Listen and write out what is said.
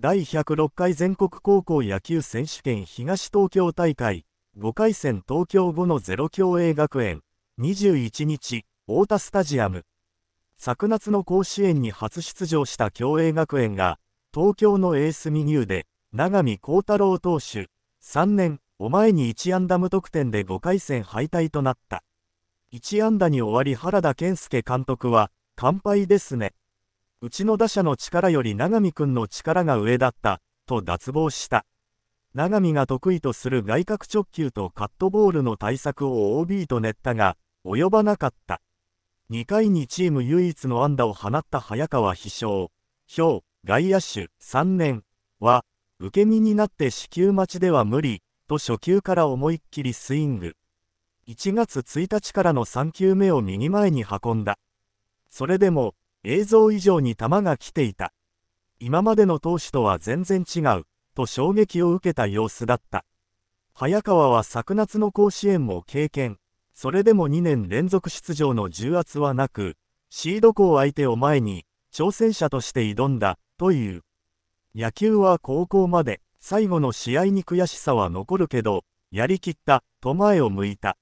第106回全国高校野球選手権東東京大会5回戦東京後のゼロ共栄学園21日太田スタジアム昨夏の甲子園に初出場した共栄学園が東京のエースミニューで永見幸太郎投手3年お前に1安打無得点で5回戦敗退となった1安打に終わり原田健介監督は完敗ですねうちの打者の力より永見君の力が上だった、と脱帽した。永見が得意とする外角直球とカットボールの対策を OB と練ったが、及ばなかった。2回にチーム唯一の安打を放った早川飛翔、兵外野手3年は、受け身になって死球待ちでは無理、と初球から思いっきりスイング。1月1日からの3球目を右前に運んだ。それでも、映像以上に球が来ていた。今までの投手とは全然違う、と衝撃を受けた様子だった。早川は昨夏の甲子園も経験、それでも2年連続出場の重圧はなく、シード校相手を前に挑戦者として挑んだという。野球は高校まで最後の試合に悔しさは残るけど、やりきったと前を向いた。